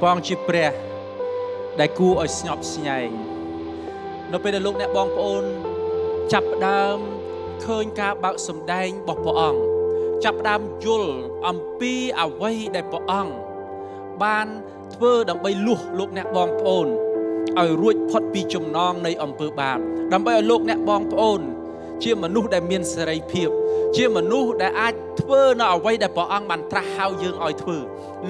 ព្រះអង្គជាព្រះដែលគួរឲ្យស្ញប់ស្ញែងនៅពេលដែលលោកអ្នកបងប្អូន ចាប់ផ្ដើមឃើញការបើកសម្ដែងរបស់ព្រះអង្គចាប់ផ្ដើមយល់អំពីអ្វីដែលព្រះអង្គបានធ្វើដើម្បីលួសលោកអ្នកបងប្អូនឲ្យរួចផុតពី ចំណងនៃអំពើបាបដើម្បីឲ្យលោកអ្នកបងប្អូនជាមនុស្សដែលមានសេរីភាព ជាមនុស្សដែលអាចធ្វើនៅអ្វីដែលព្រះអង្គបានត្រាស់ហៅយើងឲ្យធ្វើ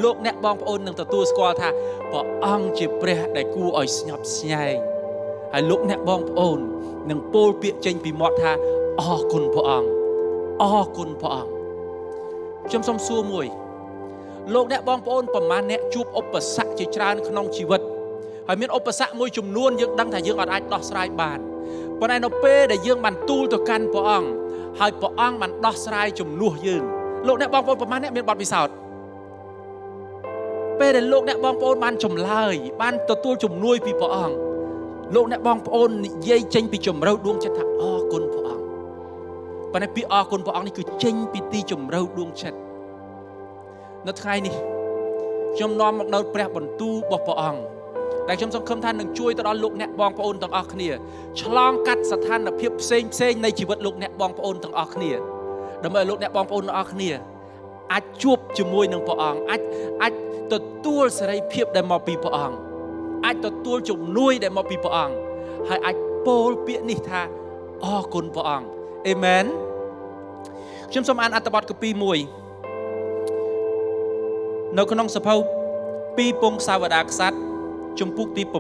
លោកអ្នកបងប្អូននឹងទទួលស្គាល់ថាព្រះអង្គជាព្រះដែលគួរឲ្យស្ញប់ស្ញែងហើយលោកអ្នកបងប្អូននឹងពោលពាក្យចេញពីមាត់ថាអរគុណព្រះអង្គអរគុណព្រះអង្គខ្ញុំសូមសួរមួយលោកអ្នកបងប្អូនប្រមាណអ្នកជួបឧបសគ្គជាច្រើនក្នុងជីវិតហើយមានឧបសគ្គមួយចំនួនយើងដឹងថាយើងអាចដោះស្រាយបានប៉ុន្តែនៅពេលដែលយើងបានទូលទៅកាន់ព្រះអង្គហើយព្រះអង្គបានដោះស្រាយជំនួសយើងលោកអ្នកបងប្អូនប្រមាណអ្នកមានបទពិសោធន៍ពេលដែលលោកអ្នកបងប្អូនបានចម្លើយបានទទួលជំនួយពីព្រះអង្គលោកអ្នកបងប្អូននិយាយចេញ ពីជំរៅដួងចិត្តថាអរគុណព្រះអង្គប៉ុន្តែពាក្យអរគុណព្រះអង្គនេះគឺចេញពីទីជំរៅដួងចិត្តនៅថ្ងៃនេះខ្ញុំនាំមកនៅព្រះបន្ទូលរបស់ព្រះអង្គដែលខ្ញុំសង្ឃឹមថានឹងជួយទៅដល់លោកអ្នកបងប្អូនទាំងអស់គ្នាឆ្លងកាត់ស្ថានភាពផ្សេងផ្សេងនៃជីវិតលោកអ្នកបងប្អូនទាំងអស់គ្នាដើម្បីឲ្យលោកអ្នកបងប្អូនទាំងអស់គ្នាអាចជួបជាមួយនឹងព្រះអង្គអាចអាចទទួលសេរីភាពដែលមកពីព្រះអង្គអាចទទួលជំនួយដែលមកពីព្រះអង្គហើយអាចពោលពាក្យនេះថាអរគុណព្រះអង្គអេមែនខ្ញុំសូមអានអត្ថបទកពី1នៅក្នុងសភៅពីពងសាវតារក្សត្រជំពូកទី6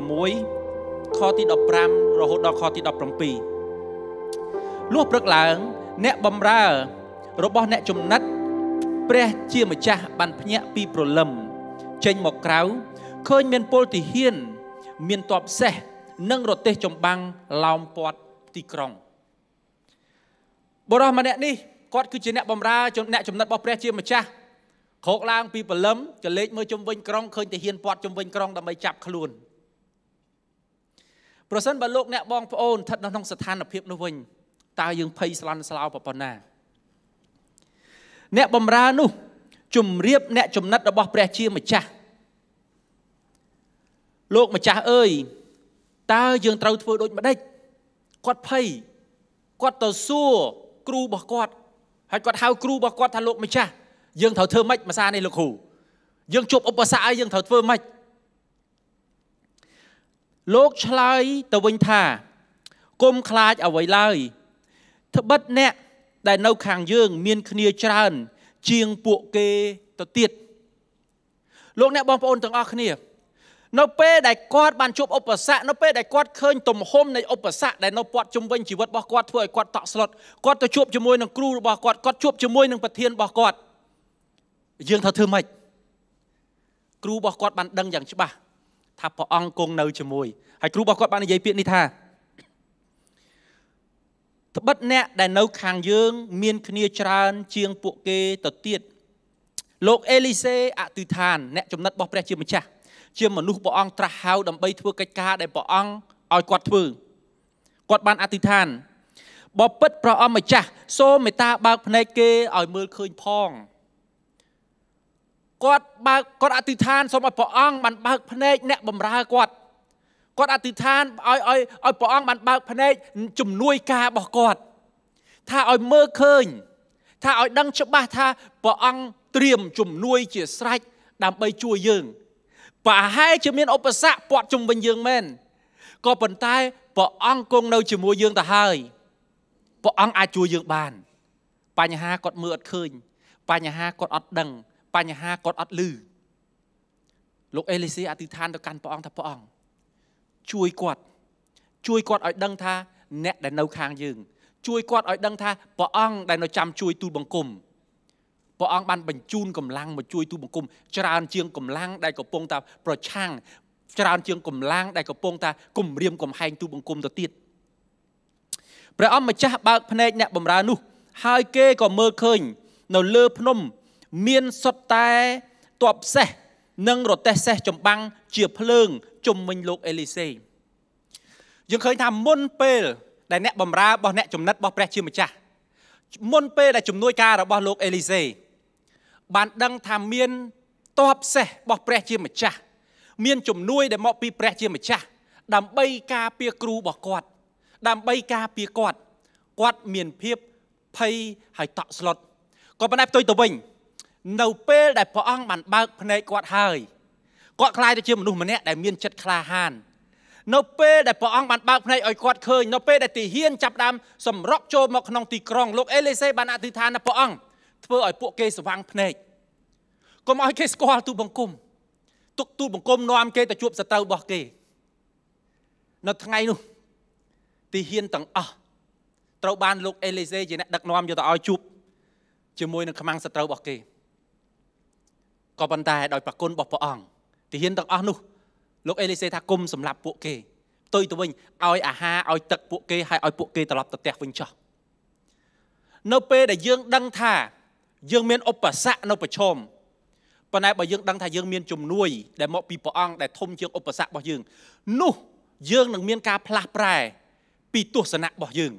ខទី15រហូតដល់ខទី17លុះព្រឹកឡើង អ្នកបំរើ របស់អ្នកចំណិត ព្រះ ជាម្ចាស់ បានភ្ញាក់ពីប្រលឹមចេញមកក្រៅឃើញមានពលទាហាន មានតបសេះនិងរទេះចំបាំងឡោមព័ទ្ធទីក្រុងបរិះម្នាក់នេះគាត់គឺជាអ្នកបំរើអ្នកចំណិតរបស់ព្រះជាម្ចាស់ក្រោកឡើងពីព្រលឹមក៏លេចមើលជំវិញក្រុងឃើញទាហានពាត់ជំវិញក្រុងដើម្បីចាប់ខ្លួនប្រសិនបើលោកអ្នកបងប្អូនស្ថិតនៅក្នុងស្ថានភាពនោះវិញតើយើងភ័យស្លន់ស្លោប៉ុណ្ណាអ្នកបំរើនោះជំរាបអ្នកចំណិតរបស់ព្រះជាម្ចាស់លោកម្ចាស់អើយតើយើងត្រូវធ្វើដូចម្ដេចគាត់ភ័យគាត់ទៅសួរគ្រូរបស់គាត់ហើយគាត់ហៅគ្រូរបស់គាត់ថាលោកម្ចាស់យើងត្រូវធ្វើម៉េចភាសានេះលោកគ្រូយើងជួបឧបសគ្គអីយើងត្រូវធ្វើម៉េចលោកឆ្លើយទៅវិញថាគុំខ្លាចអ្វីឡើយត្បិតអ្នកដែលនៅខាងយើង មានគ្នាច្រើន ជាងពួកគេទៅទៀតលោកអ្នកបងប្អូនទាំងអស់គ្នានៅពេលដែលគាត់បានជួបឧបសគ្គនៅពេលដែលគាត់ឃើញទំហំនៃឧបសគ្គដែលនៅព័ទ្ធជុំវិញជីវិតរបស់គាត់ធ្វើឲ្យគាត់តក់ស្លុតគាត់ទៅជួបជាមួយនឹងគ្រូរបស់គាត់គាត់ជួបជាមួយនឹងប្រធានរបស់គាត់យើងត្រូវធ្វើម៉េចគ្រូរបស់គាត់បាន ដឹងយ៉ាងច្បាស់ថាព្រះអង្គគង់នៅជាមួយហើយគ្រូរបស់គាត់បាននិយាយពាក្យនេះថាត្បិតអ្នកដែលនៅខាងយើង មានគ្នាច្រើន ជាងពួកគេទៅទៀតលោកអេលីសេអតិថានអ្នកចំណិតរបស់ព្រះ ជាម្ចាស់ជាមនុស្សព្រះអង្គត្រាស់ហៅដើម្បីធ្វើកិច្ចការដែលព្រះអង្គឲ្យគាត់ធ្វើគាត់បានអតិថានបបិទ្ធព្រះអម្ចាស់ សូមមេត្តាបើកភ្នែកគេឲ្យមើលឃើញផងគាត់បើកគាត់អធិដ្ឋានសូមឲ្យព្រះអង្គបានបើកភ្នែកអ្នកបម្រើគាត់គាត់អធិដ្ឋានឲ្យឲ្យឲ្យព្រះអង្គបានបើកភ្នែកជំនួយការរបស់គាត់ថាឲ្យមើលឃើញថាឲ្យដឹងច្បាស់ថាព្រះអង្គត្រៀមជំនួយជាស្រេចដើម្បីជួយយើងប្រហែលជាមានឧបសគ្គព័ទ្ធជុំវិញយើងមែនក៏ប៉ុន្តែព្រះអង្គគង់នៅជាមួយយើងទៅហើយព្រះអង្គអាចជួយយើងបាន បញ្ហាគាត់មើលអត់ឃើញបញ្ហាគាត់អត់ដឹងបញ្ហាគាត់អត់ឮលោកអេលីស៊ីអធិដ្ឋានទៅកាន់ព្រះអង្គថាព្រះអង្គជួយគាត់ជួយគាត់ឲ្យដឹងថាអ្នកដែលនៅខាងយើង ជួយគាត់ឲ្យដឹងថាព្រះអង្គដែលនៅចាំជួយ ទូលបង្គំព្រះអង្គបានបញ្ជូនកម្លាំងមកជួយទូលបង្គំច្រើនជាងកម្លាំងដែលកំពុងតែប្រឆាំងច្រើនជាងកម្លាំងដែលកំពុងតែគំរាមកំហែងទូលបង្គំទៅទៀតព្រះអង្គម្ចាស់បើកភ្នែកអ្នកបម្រើនោះហើយគេក៏មើលឃើញនៅលើភ្នំមានសុទ្ធតែទ័ពសេះនិងរទេះសេះចម្បាំងជាភ្លើងជុំវិញលោកអេលីសេយើងឃើញថាមុនពេលដែលអ្នកបម្រើរបស់អ្នកចំណិតរបស់ព្រះជាម្ចាស់មុនពេលដែលជំនួយការរបស់លោកអេលីសេ បានដឹងថាមានទ័ពសេះរបស់ព្រះជាម្ចាស់មានជំនួយ ដែលមកពីព្រះជាម្ចាស់ដើម្បីការពារគ្រូរបស់គាត់ដើម្បីការពារគាត់គាត់មានភាពភ័យហើយតក់ស្លុតក៏ប៉ុន្តែផ្ទុយទៅវិញនៅពេលដែលព្រះអង្គបានបើកភ្នែកគាត់ហើយគាត់ខ្លាយទៅជាមនុស្សម្នាក់ដែលមានចិត្តក្លាហាននៅពេលដែលព្រះអង្គបានបើកភ្នែកឲ្យគាត់ឃើញនៅពេលដែលទីហ៊ានចាប់ដើមសម្រុកចូលមកក្នុងទីក្រុងលោកអេលីសេបានអធិដ្ឋានដល់ព្រះអង្គធ្វើឲ្យពួកគេស្វាងភ្នែកកុំឲ្យគេស្គាល់ទូបង្គំទុកទូបង្គំនាំគេទៅជួបសត្រូវរបស់គេនៅថ្ងៃនោះទីហ៊ានទាំងអស់ត្រូវបានលោកអេលីសេជាអ្នកដឹកនាំយកទៅឲ្យជួបជាមួយនឹងខ្មាំងសត្រូវរបស់គេក៏ប៉ុន្តែដោយប្រគុណរបស់ព្រះអង្គទាហានទាំងអស់នោះលោកអេលីសេថាគុំសម្រាប់ពួកគេផ្ទុយទៅវិញឲ្យអាហារឲ្យ ទឹកពួកគេហើយឲ្យពួកគេត្រឡប់ទៅផ្ទះវិញចោះនៅពេលដែលយើងដឹងថា យើងមានឧបសគ្គនៅប្រឈមប៉ុន្តែបើយើងដឹងថាយើងមានជំនួយ ដែល មកពីព្រះអង្គដែលធំជាងឧបសគ្គរបស់យើងនោះ យើងនឹងមានការផ្លាស់ប្រែ ពីទស្សនៈរបស់យើង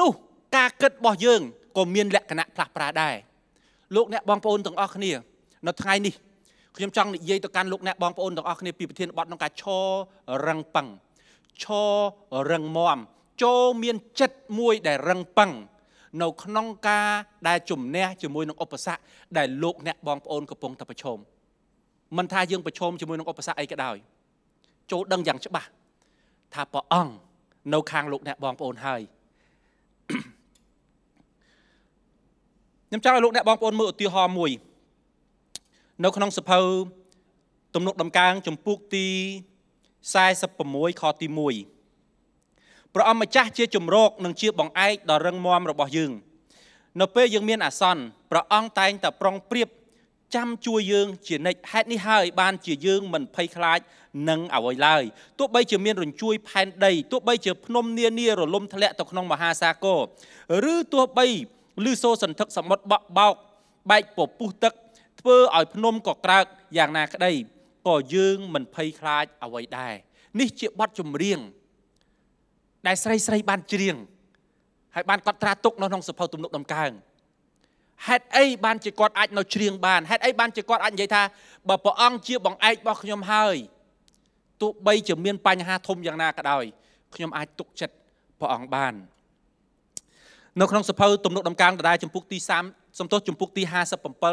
នោះការគិតរបស់យើងក៏មានលក្ខណៈផ្លាស់ប្រែដែរលោកអ្នកបងប្អូនទាំងអស់គ្នានៅថ្ងៃនេះខ្ញុំចង់និយាយទៅកាន់លោកអ្នកបងប្អូនទាំងអស់គ្នាពីប្រធានបទក្នុងការឈររឹងប៉ឹងឈររឹងមាំចូលមានចិត្តមួយដែលរឹងប៉ឹងនៅក្នុងការដែលជំនះជាមួយនឹងឧបសគ្គដែលលោកអ្នកបងប្អូនកំពុងតែប្រឈមមិនថាយើងប្រឈមជាមួយនឹងឧបសគ្គអីក៏ដោយ ចូលដឹងយ៉ាងច្បាស់ថាព្រះអង្គនៅខាងលោកអ្នកបងប្អូនហើយខ្ញុំចង់ឲ្យលោកអ្នកបងប្អូនមើលឧទាហរណ៍មួយនៅក្នុងសភៅទំនុកដំកើងចំពុកទី46ខទី1ព្រះអង្គម្ចាស់ជាជំរកនិងជាបង្អែកដ៏រឹងមាំរបស់យើង នៅពេលយើងមានអាសន្នព្រះអង្គតែងតែប្រុងប្រៀបចាំជួយយើងជានិច្ចហេតុនេះហើយ បានជាយើងមិនភ័យខ្លាចនឹងអ្វីឡើយទោះបីជាមានរញ្ជួយ ផែនដីទោះបីជាភ្នំនានារលំធ្លាក់ទៅក្នុងមហាសាគរឬទោះបីឬសូសន្ធឹកសមុទ្របក់បោកបែកពពុះទឹកធ្វើឲ្យភ្នំក៏ក្រើកយ៉ាងណាក្តីក៏យើងមិនភ័យខ្លាចអ្វីដែរនេះជាបទចម្រៀងដែលស្រីស្រីបានច្រៀងហើយបានកត់ត្រាទុកនៅក្នុងសភៅទំនុកដំកើងហេតុអីបានជាគាត់អាចនៅច្រៀងបានហេតុអីបានជាគាត់អាចនិយាយថាបើព្រះអង្គជាបង្អែករបស់ខ្ញុំហើយទោះបីជាមានបញ្ហាធំយ៉ាងណាក៏ដោយខ្ញុំអាចទុកចិត្តព្រះអង្គបាននៅក្នុងសភៅទំនុកដំកើងដដែលចំពុកទី3សំទោសជំពូកទី57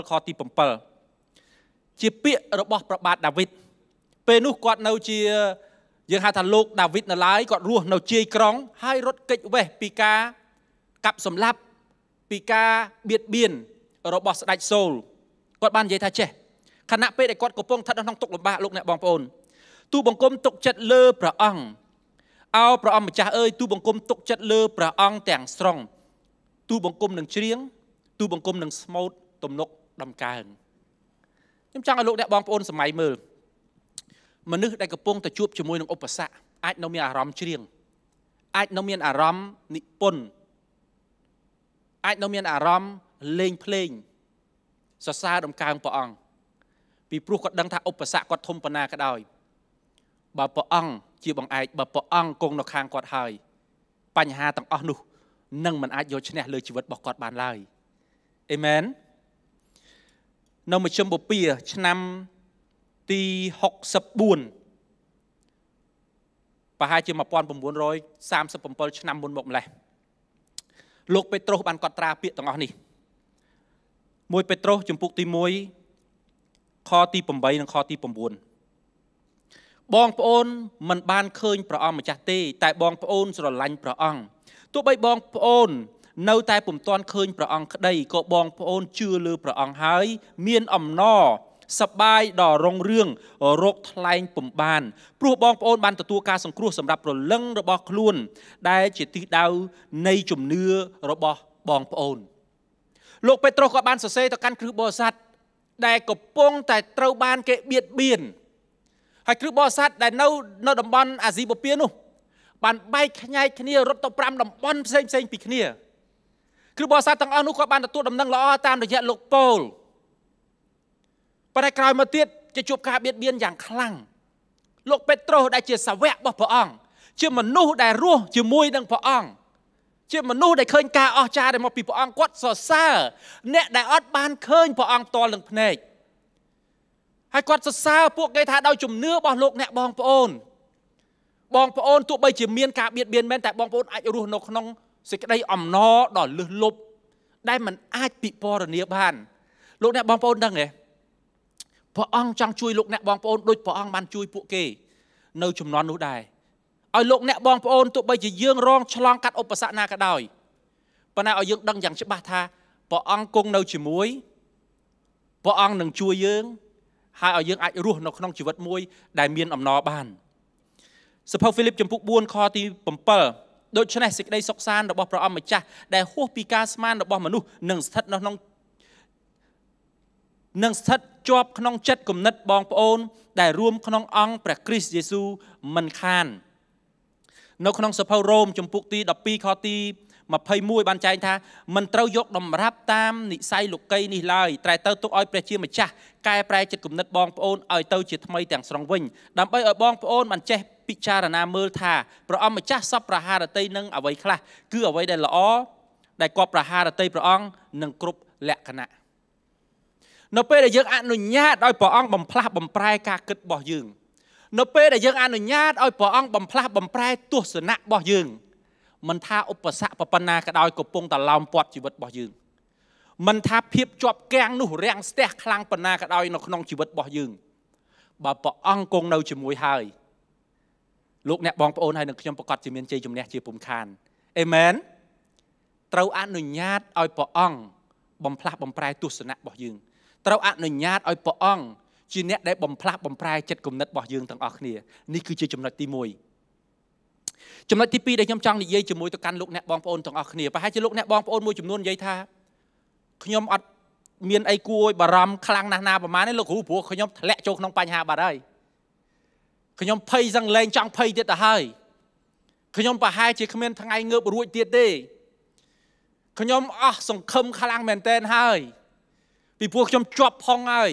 ខទី7ជាពាក្យរបស់ព្រះបាទដាវីតពេលនោះគាត់នៅជាយើងហៅថាលោក ដាវីតនៅឡើយគាត់រស់នៅជាយក្រុងហើយរត់គេចវេះពីការកាប់សម្លាប់ពីការបៀតបៀនរបស់ស្ដេចសូលគាត់បាននិយាយថាចេះខណៈពេលដែលគាត់កំពុងស្ថិតក្នុងទុក្ខលំបាកលោកអ្នកបងប្អូនទូបង្គំទុកចិត្តលើព្រះអង្គអោព្រះអង្គម្ចាស់អើយទូបង្គំទុកចិត្តលើព្រះអង្គទាំងស្រុង ទូបង្គំនឹងច្រៀងទូបង្គំនឹងស្មូត ទំនុកដំកើងខ្ញុំចង់ឲ្យលោកអ្នកបងប្អូនសម័យមើលមនុស្សដែលកំពុងតែជួបជាមួយនឹងឧបសគ្គអាចនៅមានអារម្មណ៍ច្រៀងអាចនៅមានអារម្មណ៍និពន្ធអាចនៅមានអារម្មណ៍លេងភ្លេងសរសើរដំកើងព្រះអង្គពីព្រោះគាត់ដឹងថាឧបសគ្គគាត់ធំប៉ុណ្ណាក៏ដោយបើព្រះអង្គជាបង្អែកបើព្រះអង្គគង់នៅខាងគាត់ហើយបញ្ហាទាំងអស់នោះនឹងមិនអាចយកឈ្នះលើជីវិតរបស់គាត់បានឡើយ។អេមែននៅមជ្ឈមបពាឆ្នាំទី64ប្រហែលជា1937ឆ្នាំមុនមកម្លេះលោកពេត្រុសបានកត់ត្រាពាក្យទាំងអស់នេះ1ពេត្រុសជំពូកទី1ខទី8និងខទី9បងប្អូនមិនបានឃើញព្រះអង្គម្ចាស់ទេ តែបងប្អូន ស្រឡាញ់ព្រះអង្គទោះបីបងប្អូននៅតែពុំទាន់ឃើញព្រះអង្គក្តីក៏បងប្អូនជឿលើព្រះអង្គហើយមានអំណរសបាយដល់រងរឿងរោគថ្លែងពំបានព្រោះបងប្អូនបានទទួលការសង្គ្រោះសម្រាប់ប្រលឹងរបស់ខ្លួន ដែលជាទិសដៅនៃជំនឿរបស់បងប្អូន លោកពេត្រុសក៏បានសរសេរទៅកាន់គ្រឹះបរិស័ទដែលកំពុងតែត្រូវបានគេបៀតបៀនហើយគ្រឹះបរិស័ទដែលនៅនៅតំបន់ អាស៊ីបូព៌ានោះ បានបែកខ្ញែកគ្នារត់ទៅ5តំបន់ផ្សេងផ្សេងពីគ្នាគ្រូបរិស័ទទាំងអស់នោះគាត់បានទទួលដំណឹងល្អតាមរយៈលោកពូលប៉ុន្តែក្រោយមកទៀតគេជួបការបៀតបៀនយ៉ាងខ្លាំងលោកពេត្រុសដែលជាសាវករបស់ព្រះអង្គជាមនុស្សដែលរស់ជាមួយនឹងព្រះអង្គជាមនុស្សដែលឃើញ ការអស្ចារ្យដែលមកពីព្រះអង្គគាត់សរសើរអ្នកដែលអត់បានឃើញព្រះអង្គផ្ទាល់នឹងភ្នែកហើយគាត់សរសើរពួកគេថាដោយជំនឿរបស់លោកអ្នកបងប្អូនបងប្អូនទោះបីជាមានការបៀតបៀនមែនតែបងប្អូនអាចរស់នៅក្នុងសេចក្តី អំណរដ៏លឹះលប់ដែលมันអាចពិពណ៌នាបាន លោកអ្នកបងប្អូនដឹងទេព្រះអង្គចង់ជួយលោកអ្នកបងប្អូនដូចព្រះអង្គបានជួយពួកគេ នៅ ចំនួននោះដែរឲ្យលោកអ្នកបងប្អូនទោះបីជាយើងរងឆ្លងកាត់ឧបសគ្គណាក៏ដោយប៉ុន្តែឲ្យយើងដឹងយ៉ាងច្បាស់ថាព្រះអង្គគង់នៅជាមួយព្រះអង្គនឹងជួយយើងហើយឲ្យយើងអាចរស់នៅក្នុងជីវិតមួយ ដែលមានអំណរបានសភៅហ្វីលីបចំពុក4ខទី7ដូច្នេះសេចក្តីសុខសាន្តរបស់ព្រះអង្គម្ចាស់ដែលហួសពីការស្មានរបស់មនុស្សនឹងស្ថិតនៅក្នុងនឹងស្ថិតជាប់ក្នុងចិត្តគំនិតបងប្អូន ដែលរួមក្នុងអង្គព្រះគ្រីស្ទយេស៊ូវមិនខាននៅក្នុងសភៅរ៉ូមជំពូកទី12ខទី21បានចែងថាមិនត្រូវយកតម្រាប់តាមនិស័យលោកីនេះឡើយតែត្រូវទុកឲ្យព្រះជាម្ចាស់កែប្រែចិត្តគំនិតបងប្អូនឲ្យ ទៅជាថ្មីទាំងស្រុងវិញដើម្បីឲ្យបងប្អូនបានចេះពិចារណាមើលថាព្រះអង្គម្ចាស់សពប្រហារតីនឹងអ្វីខ្លះគឺអ្វីដែលល្អដែលគាត់ប្រហារតីព្រះអង្គនឹងគ្រប់លក្ខណៈនៅពេលដែលយើងអនុញ្ញាតឲ្យព្រះអង្គបំផ្លាស់បំប្រែការគិតរបស់យើងនៅពេលដែលយើងអនុញ្ញាតឲ្យព្រះអង្គបំផ្លាស់បំប្រែទស្សនៈរបស់យើងមិនថាឧបសគ្គប៉ុណ្ណាក៏ដោយកំពុងតែឡោមព័ទ្ធជីវិតរបស់យើងមិនថាភាពជាប់កាំងនោះរាំងស្ទះខ្លាំងប៉ុណ្ណាក៏ដោយនៅក្នុងជីវិតរបស់យើងបើព្រះអង្គគង់នៅជាមួយហើយលោកអ្នកបងប្អូនហើយនឹងខ្ញុំប្រកាសជាមានជ័យជំនះជាពុំខានអេមែនត្រូវអនុញ្ញាតឲ្យព្រះអង្គបំផ្លាស់បំប្រែ ទស្សនៈរបស់យើងត្រូវអនុញ្ញាតឲ្យព្រះអង្គជាអ្នកដែលបំផ្លាស់បំប្រែចិត្តគំនិតរបស់យើងទាំងអស់គ្នានេះគឺជាចំណុចទី1ចំណុចទី2ដែលខ្ញុំចង់និយាយជាមួយទៅកាន់លោកអ្នកបងប្អូនទាំងអស់គ្នាប្រហែលជាលោកអ្នកបងប្អូនមួយចំនួននិយាយថាខ្ញុំអត់មានអីគួរឲ្យបារម្ភខ្លាំងណាស់ណាប្រហែលនេះលោកគ្រូព្រោះខ្ញុំធ្លាក់ចូលក្នុងបញ្ហាបាត់ហើយខ្ញុំភ័យសឹងលែងចង់ភ័យទៀតទៅហើយខ្ញុំប្រហែលជាគ្មានថ្ងៃងើបរួចទៀតទេខ្ញុំអស់សង្ឃឹមខ្លាំងមែនទែនហើយពីព្រោះខ្ញុំជាប់ផងហើយ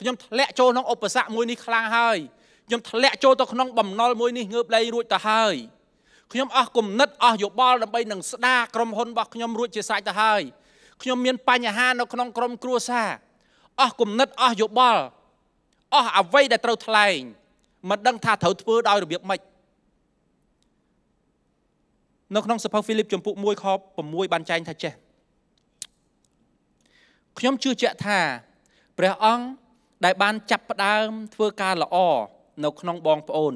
ខ្ញុំធ្លាក់ចូលក្នុងឧបសគ្គមួយនេះខ្លាំងហើយខ្ញុំធ្លាក់ចូលទៅក្នុងបំណុលមួយនេះងើបលែងរួចទៅហើយខ្ញុំអស់គំនិតអស់យោបល់ដើម្បីនឹងស្ដារក្រុមហ៊ុនរបស់ខ្ញុំរួចជាសាច់ទៅហើយខ្ញុំមានបញ្ហានៅក្នុង ក្រុមគ្រួសារអស់គំនិតអស់យោបល់អស់អ្វីដែលត្រូវថ្លែងមិនដឹងថាត្រូវធ្វើដោយរបៀបម៉េចនៅក្នុងសភៅហ្វីលីបចំពុក1ខ6បានចែងថាចេះខ្ញុំជឿជាក់ថាព្រះអង្គដែលបានចាប់ផ្ដើម ធ្វើការល្អនៅក្នុងបងប្អូន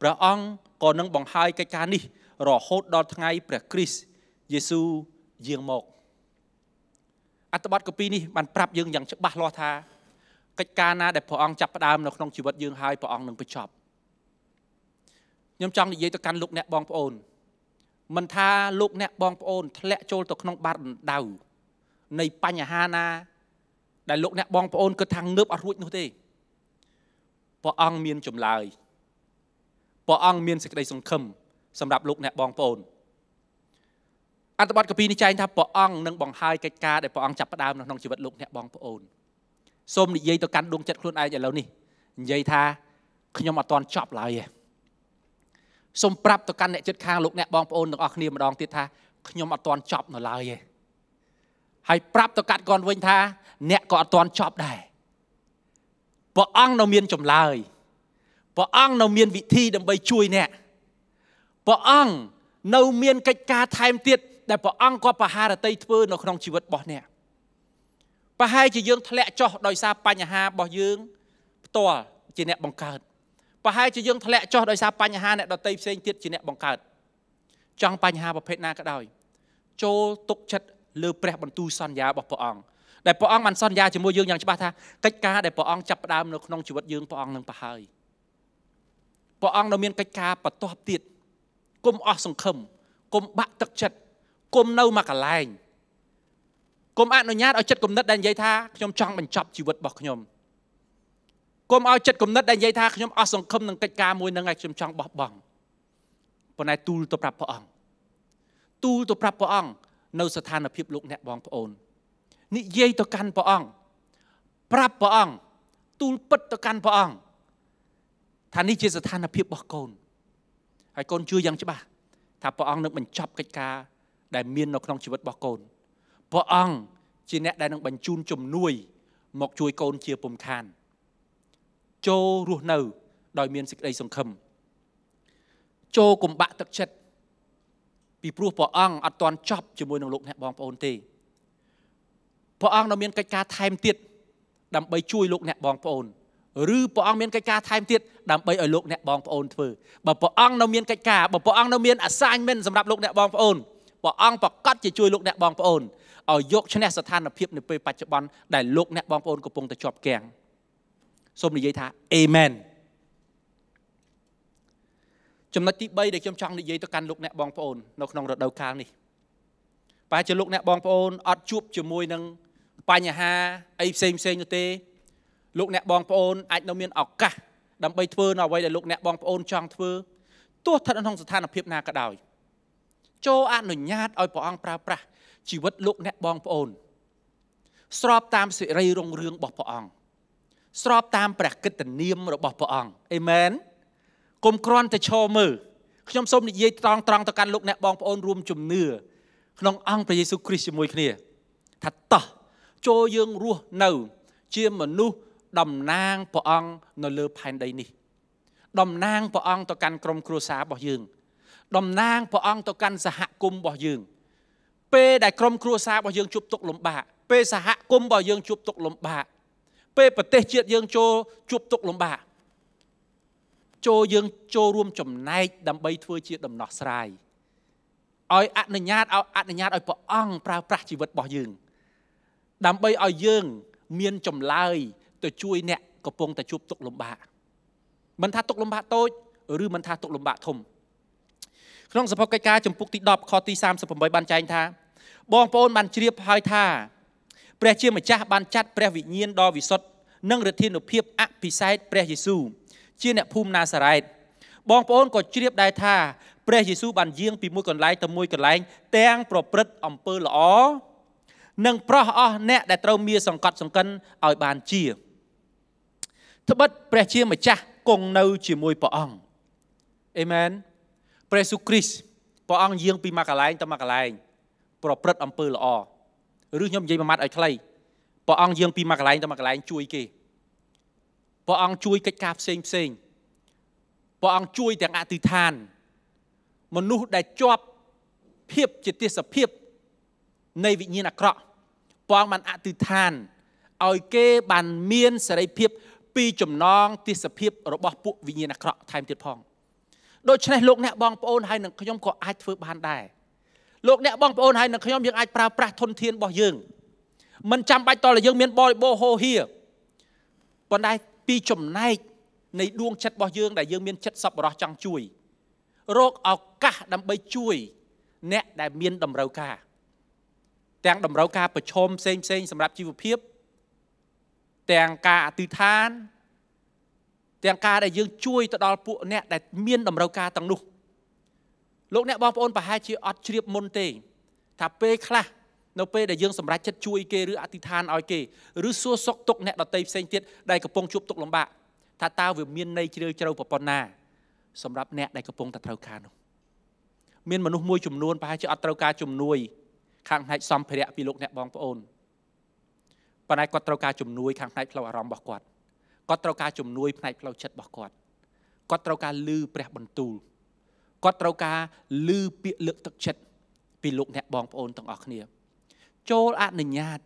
ព្រះអង្គក៏នឹងបង្ហើយកិច្ចការនេះ រហូតដល់ថ្ងៃព្រះគ្រីស្ទយេស៊ូវយាងមកអត្ថបទកូពីនេះបានប្រាប់យើងយ៉ាងច្បាស់លាស់ថាកិច្ចការណាដែលព្រះអង្គចាប់ផ្ដើមនៅក្នុងជីវិតយើងហើយព្រះអង្គនឹងបញ្ចប់ខ្ញុំចង់និយាយទៅកាន់លោកអ្នក បងប្អូន មិនថាលោកអ្នកបងប្អូនធ្លាក់ចូលទៅក្នុងបាតដណ្ដៅនៃបញ្ហាណាដែលលោកអ្នកបងប្អូនគិតថាងើបអត់រួចនោះទេព្រះអង្គមានចម្លើយព្រះអង្គមានសេចក្តីសង្ឃឹមសម្រាប់លោកអ្នកបងប្អូនអត្ថបទកាពីនេះចែងថាព្រះអង្គនឹងបង្ហើយកិច្ចការដែលព្រះអង្គចាប់ផ្ដើមនៅក្នុងជីវិតលោកអ្នកបងប្អូនសូមនិយាយទៅកាន់ដួងចិត្តខ្លួនឯងឥឡូវនេះនិយាយថាខ្ញុំអត់ទាន់ចប់ឡើយទេសូមប្រាប់ទៅកាន់អ្នកចិត្តខាងលោកអ្នកបងប្អូនទាំងអស់គ្នាម្ដងទៀតថាខ្ញុំអត់ទាន់ចប់នៅឡើយទេហើយប្រាប់ទៅកាត់គាត់វិញថាអ្នកក៏អត់ទាន់ចប់ដែរព្រះអង្គនៅមានចម្លើយព្រះអង្គនៅមានវិធីដើម្បីជួយអ្នកព្រះអង្គនៅមានកិច្ចការថែមទៀតដែលព្រះអង្គក៏ប្រហារតីធ្វើនៅក្នុងជីវិតរបស់អ្នកប្រហែលជាយើងធ្លាក់ចុះដោយសារបញ្ហារបស់យើងផ្ទាល់ជាអ្នកបង្កើតប្រហែលជាយើងធ្លាក់ចុះដោយសារបញ្ហាអ្នកដតីផ្សេងទៀតជាអ្នកបង្កើតចង់បញ្ហាប្រភេទណាក៏ដោយចូលទុកចិត្តលើព្រះបន្ទូលសន្យារបស់ព្រះអង្គដែលព្រះអង្គបានសន្យាជាមួយយើងយ៉ាងច្បាស់ថាកិច្ចការដែលព្រះអង្គចាប់ផ្ដើមនៅក្នុងជីវិតយើងព្រះអង្គនឹងប្រហើយព្រះអង្គនៅមានកិច្ចការបន្ទាប់ទៀតគុំអស់សង្ឃឹមគុំបាក់ទឹកចិត្តគុំនៅមកកន្លែងគុំអនុញ្ញាតឲ្យចិត្តគំនិតដែលនិយាយថាខ្ញុំចង់បញ្ចប់ជីវិតរបស់ខ្ញុំគុំឲ្យចិត្តគំនិតដែលនិយាយថាខ្ញុំអស់សង្ឃឹមនឹងកិច្ចការមួយនឹងឲ្យខ្ញុំចង់បោះបង់ប៉ុន្តែទូលទៅប្រាប់ព្រះអង្គទូលទៅប្រាប់ព្រះអង្គនៅស្ថានភាពលោកអ្នកបងប្អូននិយាយទៅកាន់ព្រះអង្គប្រាប់ព្រះអង្គទូលពិតទៅកាន់ព្រះអង្គថានេះជាស្ថានភាពរបស់កូនហើយកូនជឿយ៉ាងច្បាស់ថាព្រះអង្គនឹងបញ្ចប់កិច្ចការ ដែលមាននៅក្នុងជីវិតរបស់កូនព្រះអង្គជាអ្នកដែលនឹងបញ្ជូនជំនួយ មកជួយកូនជាពំខានចូលរស់នៅ ដោយមានសេចក្តីសង្ឃឹមចូលកុំបាក់ទឹកចិត្តពីព្រោះព្រះអង្គអត់ទាន់ចប់ជាមួយនឹងលោកអ្នកបងប្អូនទេព្រះអង្គនៅមានកិច្ចការថែមទៀតដើម្បីជួយលោកអ្នកបងប្អូនឬព្រះអង្គមានកិច្ចការថែមទៀតដើម្បីឲ្យលោកអ្នកបងប្អូនធ្វើបើព្រះអង្គនៅមានកិច្ចការបើព្រះអង្គនៅមាន assignment សម្រាប់លោកអ្នកបងប្អូនព្រះអង្គប្រកាសជាជួយលោកអ្នកបងប្អូនឲ្យយកឈ្នះស្ថានភាពនៅពេលបច្ចុប្បន្នដែលលោកអ្នកបងប្អូនកំពុងតែជាប់គាំងសូមនិយាយថា Amen ចំណុចទី3ដែលខ្ញុំចង់និយាយទៅកាន់លោកអ្នកបងប្អូននៅក្នុងរដូវកាលនេះប្រហែលជាលោកអ្នកបងប្អូនអត់ជួបជាមួយនឹងបញ្ហាអីផ្សេងផ្សេងនោះទេលោកអ្នកបងប្អូនអាចនៅមានឱកាសដើម្បីធ្វើនៅអ្វីដែលលោកអ្នកបងប្អូន ចង់ធ្វើទោះស្ថិតក្នុងស្ថានភាពណាក៏ដោយ ចូលអនុញ្ញាតឲ្យព្រះអង្គប្រើប្រាស់ជីវិតលោកអ្នកបងប្អូនស្របតាមសេរីរុងរឿងរបស់ព្រះអង្គស្របតាមព្រះកិត្តិនាមរបស់ព្រះអង្គអេមែនកុំគ្រាន់តែឈរមើលខ្ញុំសូមនិយាយត្រង់ត្រង់ទៅកាន់លោកអ្នកបងប្អូនរួមជំនឿក្នុងអង្គព្រះយេស៊ូវគ្រីស្ទជាមួយគ្នា ថាតោះចូលយើងរស់នៅ ជាមនុស្សតំណាងព្រះអង្គនៅលើផែនដីនេះតំណាងព្រះអង្គទៅកាន់ក្រុមគ្រួសាររបស់យើងតំណាងព្រះអង្គទៅកាន់សហគមន៍របស់យើង ពេលដែលក្រុមគ្រួសាររបស់យើងជួបទុក្ខលំបាកពេលសហគមន៍របស់យើងជួបទុក្ខលំបាកពេលប្រទេសជាតិយើងចូលជួបទុក្ខលំបាកចូលយើងចូលរួមចំណែកដើម្បីធ្វើជាដំណោះស្រាយឲ្យអនុញ្ញាតឲ្យអនុញ្ញាតឲ្យព្រះអង្គប្រើប្រាស់ជីវិតរបស់យើង។ដើម្បីឲ្យយើង មានចម្លើយទៅជួយអ្នកកំពុងតែជួបទុក្ខលំបាកមិនថាទុក្ខលំបាកតូចឬមិនថាទុក្ខលំបាកធំ ក្នុងសភកិច្ចការចម្ពោះទី10ខទី38បានចែងថាបងប្អូនបានជ្រាបហើយថាព្រះជាម្ចាស់បានចាត់ព្រះវិញ្ញាណដ៏វិសុទ្ធនិងរាធានុភាពអភិសេកព្រះយេស៊ូវជាអ្នកភូមិណាសារ៉េតបងប្អូនក៏ជ្រាបដែរថាព្រះយេស៊ូវបានយាងពីមួយកន្លែងទៅមួយកន្លែងទាំង ប្រព្រឹត្តអំពើល្អនិងប្រោះអស់អ្នកដែលត្រូវមាសង្កត់សង្កិនឲ្យបានជាត្បិតព្រះជាម្ចាស់គង់នៅជាមួយព្រះអង្គអេមែនព្រះសុគ្រីស្ទព្រះអង្គយាងពីមកកន្លែងទៅមកកន្លែងប្រព្រឹត្តអំពើល្អឬខ្ញុំនិយាយមួយម៉ាត់ឲ្យខ្លីព្រះអង្គយាងពីមកកន្លែងទៅមកកន្លែងជួយគេព្រះអង្គជួយកិច្ចការផ្សេងផ្សេងព្រះអង្គជួយទាំងអធិដ្ឋាន មនុស្សដែលជាប់ភាពជាទេសភាពនៃវិញ្ញាណអាក្រក់ព្រះអង្គបានអធិដ្ឋានឲ្យគេបានមានសេរីភាព ពីចំណងទិសភាព របស់ពួកវិញ្ញាណអាក្រក់ថែមទៀតផងដូច្នេះលោកអ្នកបងប្អូនហើយនឹងខ្ញុំក៏អាចធ្វើបានដែរលោកអ្នកបងប្អូនហើយនឹងខ្ញុំយើងអាចប្រើប្រាស់ធនធានរបស់យើងមិនចាំបាច់តតែយើង មានបរិបោហោហៀប៉ុន្តែពីចំណែកនៃដួងចិត្តរបស់យើងដែលយើងមានចិត្តសប្បុរសចង់ជួយ រកឱកាសដើម្បីជួយ អ្នកដែលមាន តម្រូវការទាំងតម្រូវការប្រឈមផ្សេងផ្សេងសម្រាប់ជីវភាពទាំងការអធិដ្ឋានទាំងការដែលយើងជួយទៅដល់ពួកអ្នកដែលមានតម្រូវការទាំងនោះលោកអ្នកបងប្អូនប្រហែលជាអត់ជ្រាបមុនទេ ថាពេលខ្លះនៅពេលដែលយើងសម្រេចចិត្តជួយ គេឬអធិដ្ឋានឲ្យគេឬសួរសុខទុក្ខអ្នកដតីផ្សេងទៀតដែលកំពុងជួបទុក្ខលំបាកថាតើវាមានន័យជ្រាលជ្រៅប៉ុណ្ណាសម្រាប់អ្នកដែលកំពុងតែត្រូវការនោះមានមនុស្សមួយ ចំនួនប្រហែលជាអត់ត្រូវការជំនួយខាងផ្នែកសម្ភារៈពីលោកអ្នកបងប្អូនប៉ុន្តែគាត់ត្រូវការជំនួយខាងផ្នែកផ្លូវអារម្មណ៍របស់គាត់គាត់ត្រូវការជំនួយផ្នែកផ្លូវចិត្តរបស់គាត់គាត់ត្រូវការលឺព្រះបន្ទូលគាត់ត្រូវការលឺពាក្យលើកទឹកចិត្តពីលោកអ្នកបងប្អូនទាំងអស់គ្នាចូលអនុញ្ញាត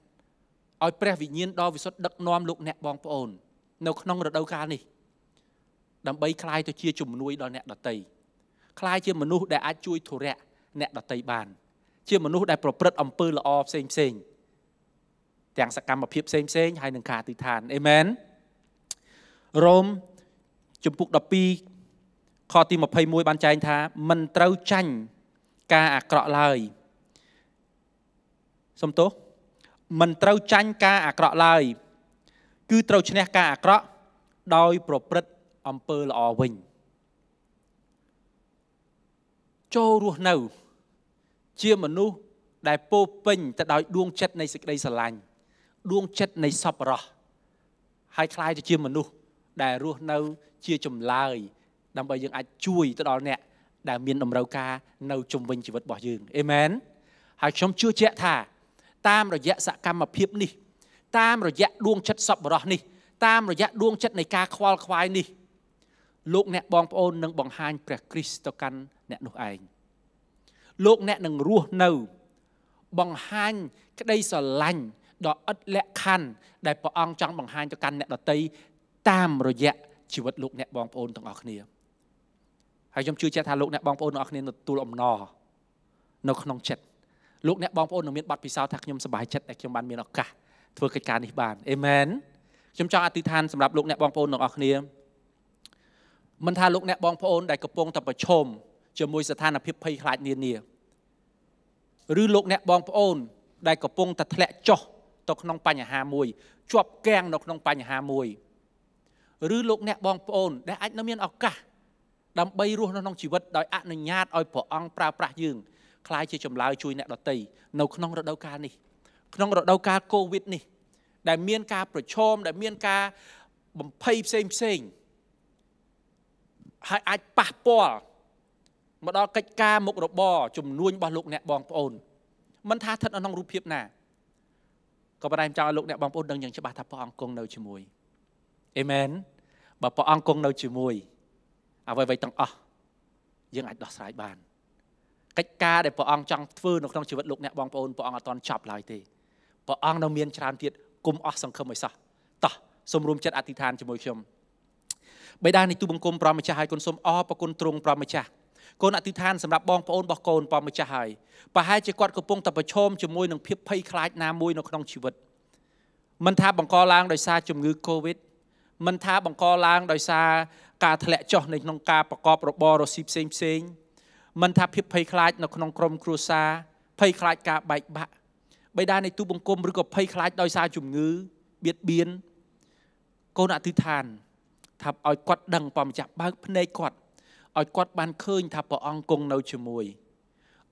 ឲ្យព្រះវិញ្ញាណដ៏វិសុទ្ធដឹកនាំលោកអ្នកបងប្អូន នៅក្នុងរដូវកាលនេះដើម្បីคลายទៅជាជំនួយដល់អ្នកដតីคลายជាមនុស្សដែលអាចជួយធុរៈអ្នកដតីបានជាមនុស្សដែលប្រព្រឹត្តអំពើល្អផ្សេងផ្សេងទាំងសកម្មភាពផ្សេងផ្សេងហើយនឹងការអធិដ្ឋានអេមែនរ៉ូមជំពូក12ខទី21បានចែងថា មិនត្រូវចាញ់ការអាក្រក់ឡើយសំទោសមិនត្រូវចាញ់ការអាក្រក់ឡើយគឺត្រូវឈ្នះការអាក្រក់ដោយប្រព្រឹត្តអំពើល្អវិញចូលរស់នៅជាមនុស្សដែលពោពេញទៅដោយដួងចិត្តនៃសេចក្តីស្រឡាញ់ដួងចិត្តនៃសប្បុរសហើយคล้ายទៅជាមនុស្សដែលរស់នៅជាចម្លើយដើម្បីយើង អាចជួយទៅដល់អ្នកដែលមានតម្រូវការនៅជំវិញជីវិតរបស់យើងអេមែនហើយខ្ញុំជឿជាក់ថា តាមរយៈសកម្មភាពនេះតាមរយៈដួងចិត្តសប្បុរសនេះតាមរយៈដួងចិត្តនៃការខ្វល់ខ្វាយនេះលោកអ្នកបងប្អូននឹងបង្ហាញព្រះគ្រីស្ទទៅកាន់អ្នកនោះឯង។លោកអ្នកនឹងរស់នៅបង្ហាញក្តីស្រឡាញ់ដ៏ឥតលក្ខខណ្ឌដែលព្រះអង្គចង់បង្ហាញទៅកាន់អ្នកដទៃតាមរយៈជីវិតលោកអ្នកបងប្អូនទាំងអស់គ្នាហើយខ្ញុំជឿជាក់ថាលោកអ្នកបងប្អូនទាំងអស់គ្នាទទួលអំណរនៅក្នុងចិត្តលោកអ្នកបងប្អូននឹងមានបទពិសោធន៍ថាខ្ញុំសប្បាយចិត្តដែលខ្ញុំបានមានឱកាសធ្វើកិច្ចការនេះបានអេមែនខ្ញុំចង់អធិដ្ឋានសម្រាប់លោកអ្នកបងប្អូនទាំងអស់គ្នាមិនថាលោកអ្នកបងប្អូន ដែលកំពុងតែប្រឈមជាមួយស្ថានភាពភ័យខ្លាចនានាឬលោកអ្នកបងប្អូនដែលកំពុងតែធ្លាក់ចុះទៅក្នុងបញ្ហាមួយជាប់កាំងនៅក្នុងបញ្ហាមួយឬលោកអ្នកបងប្អូនដែលអាចនៅមានឱកាសដើម្បីរស់នៅក្នុងជីវិតដោយអនុញ្ញាតឲ្យព្រះអង្គប្រើប្រាស់យើងคล้ายជាចម្លើយជួយអ្នកដតីនៅក្នុងរដូវកាលនេះក្នុងរដូវកាលកូវីដនេះដែលមានការប្រឈមដែលមានការបំភ័យផ្សេងផ្សេងហើយអាចប៉ះពាល់មកដល់កិច្ចការមុខរបរជំនួញរបស់លោកអ្នកបងប្អូនមិនថាស្ថិតនៅក្នុងរូបភាពណាក៏ប៉ុន្តែខ្ញុំចង់ឲ្យលោកអ្នកបងប្អូនដឹងយ៉ាងច្បាស់ថាព្រះអង្គគង់នៅជាមួយអេមែនបើព្រះអង្គគង់នៅជាមួយអ្វីៗទាំងអស់យើងអាចដោះស្រាយបានកិច្ចការដែលព្រះអង្គចង់ធ្វើនៅក្នុងជីវិតលោកអ្នកបងប្អូនព្រះអង្គអត់ទាន់ចប់ឡើយទេព្រះអង្គនៅមានច្រើនទៀតគុំអស់សង្ឃឹមឲ្យសោះតោះសូមរួមចិត្តអធិដ្ឋានជាមួយខ្ញុំបេដានៃទូបង្គំប្រមម្ចាស់ឲ្យគុណសូមអរព្រគុណទ្រង់ប្រមម្ចាស់កូនអធិដ្ឋានសម្រាប់បងប្អូនរបស់កូនបងម្ចាស់ហើយប្រហែលជាគាត់កំពុងតែប្រឈមជាមួយនឹងភាពភ័យខ្លាចណាមួយនៅក្នុងជីវិត មិនថាបង្កឡើងដោយសារជំងឺ Covid មិនថាបង្កឡើងដោយសារការធ្លាក់ចុះនៅក្នុងការប្រកបរបររស៊ីផ្សេងផ្សេងមិនថាភាពភ័យខ្លាចនៅក្នុងក្រុមគ្រួសារភ័យខ្លាចការបែកបាក់បិតានៃទូបង្គំឬក៏ភ័យខ្លាចដោយសារជំងឺបៀតបៀនកូនអធិដ្ឋានថាឲ្យគាត់ដឹងបំចាស់បើកភ្នែកគាត់ឲ្យគាត់បានឃើញថាព្រះអង្គគង់នៅជាមួយ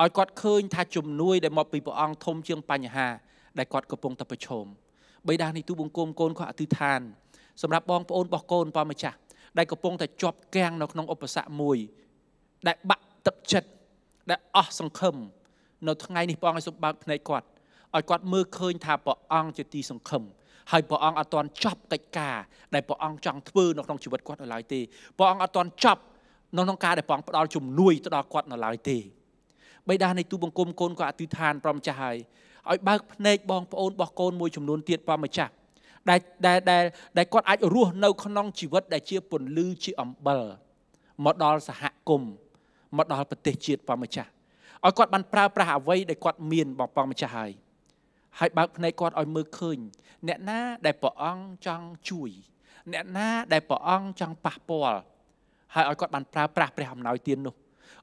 ឲ្យគាត់ឃើញថាជំនួយ ដែលមកពីព្រះអង្គធំជាងបញ្ហា ដែលគាត់កំពុងតែប្រឈមបិតានេះទូបង្គំកូនគាត់អធិដ្ឋានសម្រាប់បងប្អូនរបស់កូនបងម្ចាស់ដែលកំពុងតែជាប់កាំងនៅក្នុងឧបសគ្គមួយដែលបាក់ទឹកចិត្តដែលអស់សង្ឃឹមនៅថ្ងៃនេះព្រះអង្គឲ្យសម្បើកភ្នែកគាត់ឲ្យគាត់មើលឃើញថាព្រះអង្គជាទីសង្ឃឹមហើយព្រះអង្គអត់ទាន់ចប់កិច្ចការដែលព្រះអង្គចង់ធ្វើនៅក្នុងជីវិតគាត់នៅឡើយទេព្រះអង្គអត់ទាន់ចប់នៅក្នុងការដែលព្រះអង្គផ្ដល់ជំនួយទៅដល់គាត់នៅឡើយទេបិតានៃទូបង្គំកូនក៏អធិដ្ឋានប្រំចាស់ហើយឲ្យបើកភ្នែកបងប្អូនរបស់កូនមួយចំនួនទៀតប្រមម្ចាស់ដែលដែលដែលដែលគាត់អាចរស់នៅក្នុងជីវិតដែលជាពន្លឺជាអំបិលមកដល់សហគមន៍មកដល់ប្រទេសជាតិប្រមម្ចាស់ឲ្យគាត់បានប្រើប្រាស់អ្វីដែលគាត់មានបងប្អូនម្ចាស់ហើយហើយបើកភ្នែកគាត់ឲ្យមើលឃើញអ្នកណាដែលព្រះអង្គចង់ជួយ អ្នកណាដែលព្រះអង្គចង់ប៉ះពាល់ហើយឲ្យគាត់បានប្រើប្រាស់ព្រះអំណោយទាននោះ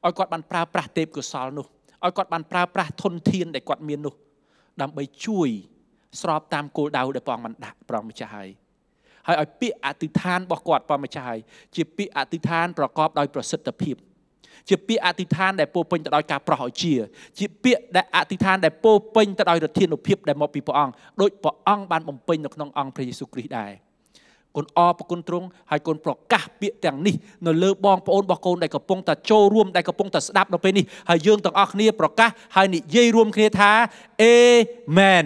ឲ្យគាត់បានប្រើប្រាស់ទេពកុសលនោះឲ្យគាត់បានប្រើប្រាស់ធនធានដែលគាត់មាននោះដើម្បីជួយ ស្របតាមគោលដៅដែលព្រះអង្គបានដាក់ប្រងម្ចាស់ហើយហើយឲ្យពាក្យអធិដ្ឋានរបស់គាត់ព្រះម្ចាស់ហើយជាពាក្យអធិដ្ឋានប្រកបដោយប្រសិទ្ធភាព ជាពាក្យអធិដ្ឋានដែលពោពេញទៅដោយការប្រោះឲ្យជា ជាពាក្យដែលអធិដ្ឋានដែលពោពេញទៅដោយឫទ្ធានុភាពដែលមកពីព្រះអង្គដោយព្រះអង្គបានបំពេញនៅក្នុងអង្គព្រះយេស៊ូវគ្រីស្ទដែរកូនអរប្រគុណទ្រង់ហើយកូនប្រកាសពាក្យទាំងនេះនៅលើបងប្អូនរបស់កូនដែលកំពុងតែចូលរួមដែលកំពុងតែស្ដាប់នៅពេលនេះហើយយើងទាំងអស់គ្នាប្រកាសហើយនិយាយរួមគ្នាថាអេមែន